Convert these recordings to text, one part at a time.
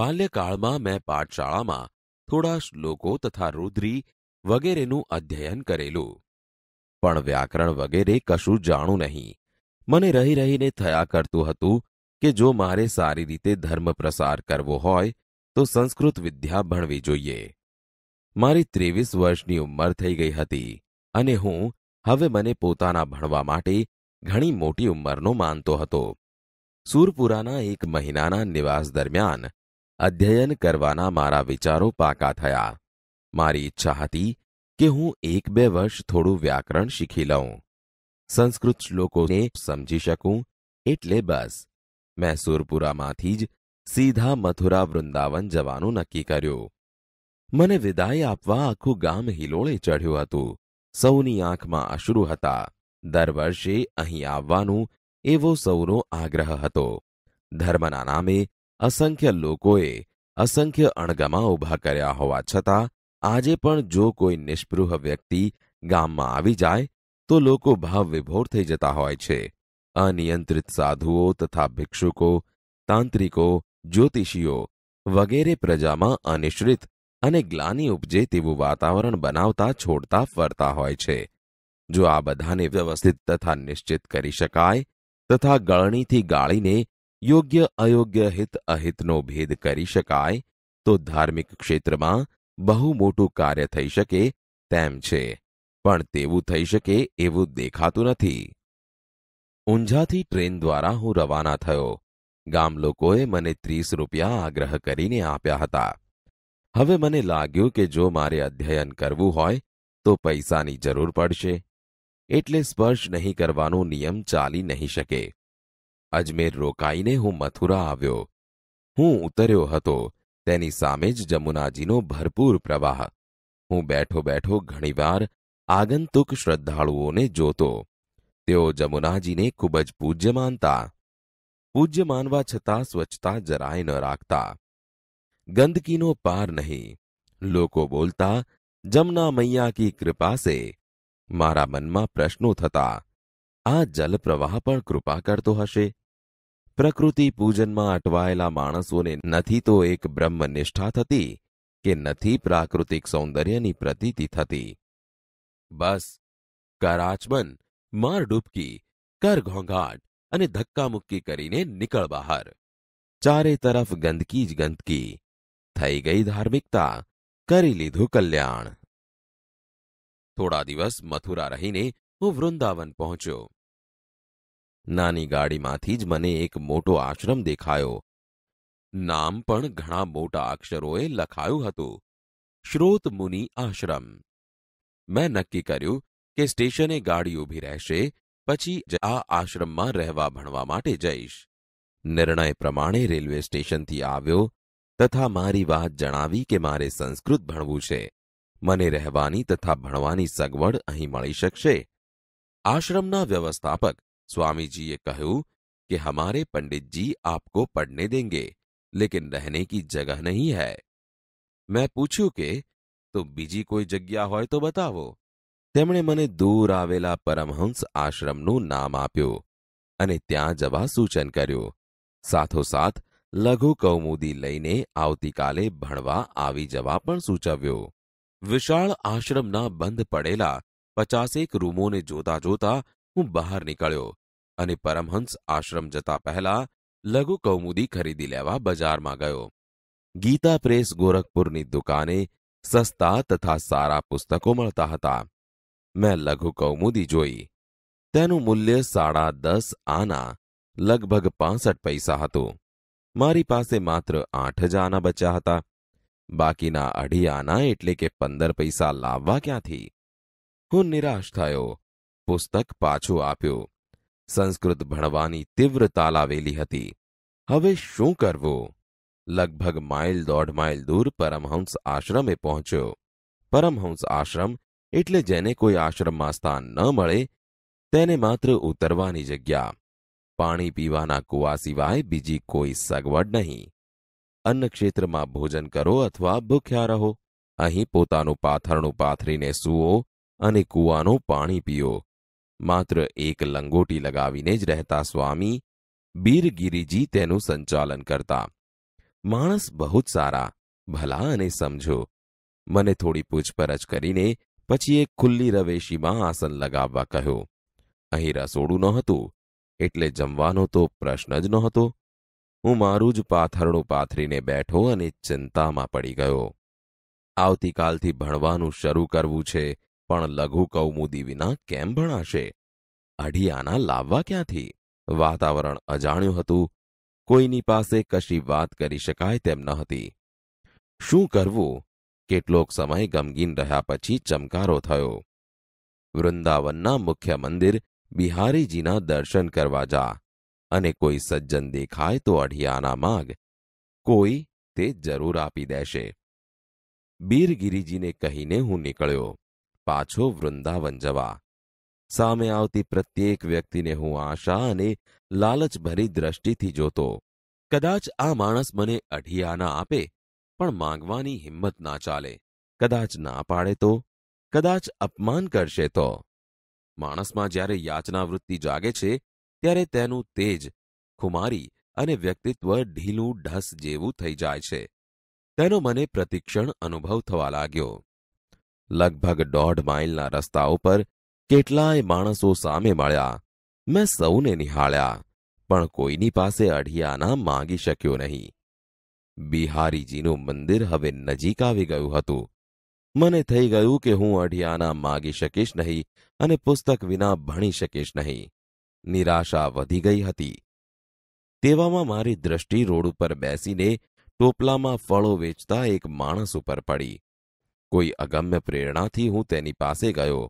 બાલીય કાળમાં મે પાટશાળામાં થોડા શ્લોકો તથા રોદ્રી વગેરેનું અધ્યયન કરેલું પણ વ્યાકરણ વગેરે કશું જાણું નહીં મને રહી રહીને થા આ કરતો હતો કે જો મારે સારી રીતે ધર્મ પ્રસાર કરવો હોય તો સંસ્કૃત વિદ્યા બળવી જોઈએ મારી 23 વર્ષની ઉંમર થઈ ગઈ હતી અને હું હવે મને પોતાનો ભળવા માટે ઘણી મોટી ઉંમરનો માનતો હતો સુરપુરાના એક મહિનાના નિવાસ દરમિયાન अध्ययन करवाना मारा विचारो पाका थया मारी इच्छा हती के हु एक बे वर्ष थोड़ो व्याकरण सीखि लऊ संस्कृत श्लोको ने समझि सकूं એટલે બસ મૈસૂરપુરામાંથી જ સીધા મથુરા વૃંદાવન જવાનો નક્કી કર્યો મને વિદાય આપવા આકુ ગામ હિલોળે ચઢ્યો આતો સૌની આંખમાં આશરુ હતા દર વર્ષે અહીં આવવાનું એવો સૌનો આગ્રહ હતો ધર્મના નામે અસંખ્ય લોકોએ અસંખ્ય અણગમા ઉભા કર્યા હોવા છતાં આજે પણ જો કોઈ નિસ્પ્રુહ વ્યક્તિ ગામમાં આવી જાય તો લોકો ભાવ વિભોર થઈ જતા હોય છે અનિયંત્રિત સાધુઓ તથા ભિક્ષુકો તાંત્રિકો જ્યોતિષીઓ વગેરે પ્રજામાં અનિશ્રિત અને ગલાની ઉપજે તેવું વાતાવરણ બનાવતા છોડતા ફરતા હોય છે જો આ બધાને વ્યવસ્થિત તથા નિશ્ચિત કરી શકાય તથા ગણનીથી ગાળીને યોગ્ય અયોગ્ય હિત અહિતનો ભેદ કરી શકાય તો ધાર્મિક ક્ષેત્રમાં બહુ મોટું કાર્ય થઈ શકે તેમ છે પણ તેવું થઈ શકે એવું દેખાતું નથી ઊંઝાથી ટ્રેન દ્વારા હું રવાના થયો ગામ લોકોએ મને ત્રીસ રૂપિયા આગ્રહ કરીને આપ્યા હતા હવે મને લાગ્યું કે જો મારે અધ્યયન કરવું હોય તો પૈસાની જરૂર પડશે એટલે સ્પર્શ નહીં કરવાનો નિયમ ચાલી નહીં શકે અજમેર રોકાઈને હું મથુરા આવ્યો હું ઉતર્યો હતો તેની સામે જ જમુનાજીનો ભરપૂર પ્રવાહ હું બેઠો બેઠો ઘણીવાર આગંતુક શ્રદ્ધાળુઓને જોતો તેઓ જમુનાજીને ખૂબ જ પૂજ્ય માનતા પૂજ્ય માનવા છતાં સ્વચ્છતા જરાય ન રાખતા ગંદકીનો પાર નહીં લોકો બોલતા જમના મૈયા કી કૃપા સે મારા મનમાં પ્રશ્નો થતા આ જલપ્રવાહ પણ કૃપા કરતો હશે પ્રકૃતિ પૂજનમાં અટવાયેલા માણસોને નથી તો એક બ્રહ્મનિષ્ઠા થતી કે નથી પ્રાકૃતિક સૌંદર્યની પ્રતીતિ થતી બસ કર આચમન માર ડૂબકી કર ઘોંઘાટ અને ધક્કામુક્કી કરીને નીકળ બહાર ચારે તરફ ગંદકી જ ગંદકી થઈ ગઈ ધાર્મિકતા કરી લીધું કલ્યાણ થોડા દિવસ મથુરા રહીને હું વૃંદાવન પહોંચ્યો નાની ગાડીમાંથી જ મને એક મોટો આશ્રમ દેખાયો નામ પણ ઘણા મોટા અક્ષરોએ લખાયું હતું શ્રોતમુનિ આશ્રમ મે નક્કી કર્યું કે સ્ટેશને ગાડી ઊભી રહેશે પછી આ આશ્રમમાં રહેવા ભણવા માટે જઈશ નિર્ણય પ્રમાણે રેલવે સ્ટેશનથી આવ્યો તથા મારી વાત જણાવી કે મારે સંસ્કૃત ભણવું છે મને રહેવાની તથા ભણવાની સગવડ અહીં મળી શકે આશ્રમનો વ્યવસ્થાપક स्वामी जी ये कहूं कि हमारे पंडित जी आपको पढ़ने देंगे लेकिन रहने की जगह नहीं है मैं पूछ्યું કે તો બીજી કોઈ જગ્યા હોય તો બતાવો તેમણે મને દૂર આવેલા પરમહંસ આશ્રમનું નામ આપ્યું અને ત્યાં જવા સૂચન કર્યું સાથોસાથ લઘુ કૌમુદી લઈને આવતીકાલે ભણવા આવી જવા પણ સૂચવ્યું વિશાળ આશ્રમના બંધ પડેલા પચાસેક રૂમોને જોતા જોતા હું બહાર નીકળ્યો અને પરમહંસ આશ્રમ જતા પહેલા લઘુ કૌમુદી ખરીદી લેવા બજારમાં ગયો ગીતા પ્રેસ ગોરખપુરની દુકાને સસ્તા તથા સારા પુસ્તકો મળતા હતા મે લઘુ કૌમુદી જોઈ તેનું મૂલ્ય 10.5 આના લગભગ 65 પૈસા હતો મારી પાસે માત્ર 8 જના بچાતા બાકીના 2 આના એટલે કે 15 પૈસા લાવવા ક્યાંથી હું નિરાશ થયો પુસ્તક પાછો આપ્યો संस्कृत भडवाणी तीव्र तालावेली होती हवे शू करवो लगभग माइल दोड माइल दूर परमहंस आश्रम ए पोहोचो परमहंस आश्रम એટલે જેને કોઈ આશ્રમમાં સ્થાન ન મળે તેને માત્ર ઉતરવાની જગ્યા પાણી પીવાના કુવા સિવાય બીજી કોઈ સગવડ નહીં अन्नक्षेत्रમાં ભોજન કરો अथवा ભૂખ્યા રહો અહી પોતાનું પાথরનું પાથરીને સુઓ અને કુવાનું પાણી પીઓ માત્ર એક લંગોટી લગાવીને જ રહેતા સ્વામી બીરગીરીજી તેનું સંચાલન કરતા માણસ બહુ જ સારા ભલા અને સમજો મને થોડી પૂછપરછ કરીને પછી એક ખુલ્લી રવેશીમાં આસન લગાવવા કહ્યું અહીં રસોડું નહોતું એટલે જમવાનો તો પ્રશ્ન જ નહોતો હું મારું જ પાથરણું પાથરીને બેઠો અને ચિંતામાં પડી ગયો આવતીકાલથી ભણવાનું શરૂ કરવું છે પણ લઘુ કૌમુ દી વિના કેમ ભણાશે આઢિયાના લાવવા ક્યાંથી વાતાવરણ અજાણ્યું હતું કોઈની પાસે કશી વાત કરી શકાય તેમ ન હતી શું કરવું કેટલો સમય ગમગીન રહ્યા પછી ચમકારો થયો વૃંદાવનના મુખ્ય મંદિર બિહારીજીના દર્શન કરવા જા અને કોઈ સજ્જન દેખાય તો આઢિયાના માંગ કોઈ તે જરૂર આપી દેશે બીરગીરીજીને કહીને હું નીકળ્યો પાછો વૃંદાવન જવા સામે આવતી প্রত্যেক વ્યક્તિને હું આશા અને લાલચ ભરી દ્રષ્ટિથી જોતો કદાચ આ માણસ મને અઢિયાના આપે પણ માંગવાની હિંમત ના ચાલે કદાચ ના પાડે તો કદાચ અપમાન કરશે તો માણસમાં જ્યારે યાચના વૃત્તિ जागे છે ત્યારે તેનું તેજ કુમારી અને વ્યક્તિત્વ ઢીલું ઢસ જેવું થઈ જાય છે તેનો મને પ્રતિક્ષણ અનુભવ થવા લાગ્યો લગભગ 1.5 માઈલના રસ્તાઓ પર કેટલાય માણસો સામે મળ્યા મે સૌને નિહાળ્યા પણ કોઈની પાસે અઢિયાના માંગી શક્યો નહીં બિહારીજીનું મંદિર હવે નજીક આવી ગયું હતું મને થઈ ગયું કે હું અઢિયાના માંગી શકીશ નહીં અને પુસ્તક વિના ભણી શકીશ નહીં નિરાશા વધી ગઈ હતી તેવામાં મારી દ્રષ્ટિ રોડ ઉપર બેસીને ટોપલામાં ફળો વેચતા એક માણસ ઉપર પડી કોઈ અગમ્ય પ્રેરણાથી હું તેની પાસે ગયો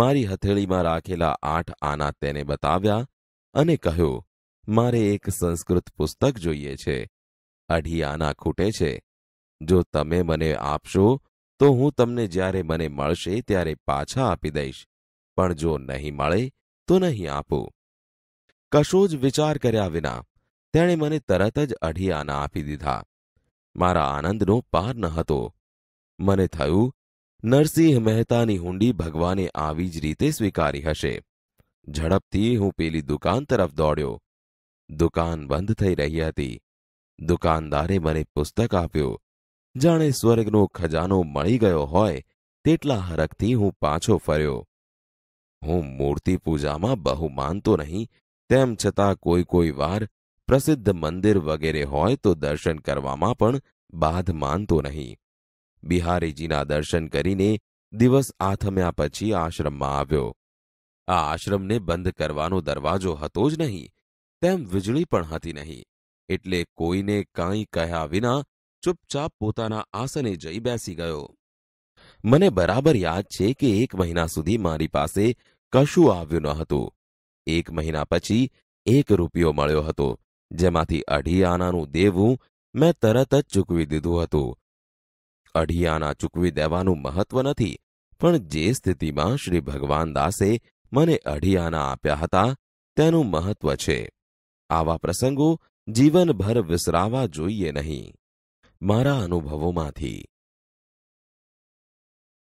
મારી હથેળીમાં રાખેલા આઠ આના તેને બતાવ્યા અને કહ્યું મારે એક સંસ્કૃત પુસ્તક જોઈએ છે અઢી આના ખૂટે છે જો તમે મને આપશો તો હું તમને જ્યારે મને મળશે ત્યારે પાછા આપી દઈશ પણ જો નહીં મળે તો નહીં આપું કશો જ વિચાર કર્યા વિના તેણે મને તરત જ અઢી આના આપી દીધા મારા આનંદનો પાર ન હતો મને થાયું નરસિંહ મહેતાની હુંડી ભગવાન એ આવી જ રીતે સ્વીકારી હસે ઝળકતી હું પેલી દુકાન તરફ દોડ્યો દુકાન બંધ થઈ રહી હતી દુકાનદારે મને પુસ્તક આપ્યો જાણે સ્વર્ગનો ખજાનો મળી ગયો હોય એટલા હરખતી હું પાછો ફર્યો હું મૂર્તિ પૂજામાં બહુ માનતો નહીં તેમ છતાં કોઈ કોઈ વાર પ્રસિદ્ધ મંદિર વગેરે હોય તો દર્શન કરવામાં પણ બાદ માનતો નહીં बिहारी जी ने दर्शन करीने दिवस आठम्या पछि आश्रम मा आव्यो आ आश्रम ने बंद करवानो दरवाजा हतोज नहीं तम बिजुली पण हती नहीं એટલે કોઈને કંઈ કહ્યા વિના ચૂપચાપ પોતાના આસને જઈ બેસી ગયો મને બરાબર યાદ છે કે એક મહિનો સુધી મારી પાસે કશું આવિનહોતું એક મહિનો પછી 1 રૂપિયો મળ્યો હતો જેમાંથી અઢી આનાનો દેવું મે તરત જ ચૂકવી દીધો હતો અઢિયાના ચૂકવી દેવાનું મહત્વ નથી પણ જે સ્થિતિમાં શ્રી ભગવાન દાસે મને અઢિયાના આપ્યા હતા તેનું મહત્વ છે આવા પ્રસંગો જીવનભર विसरावा જોઈએ નહીં મારા અનુભવોમાંથી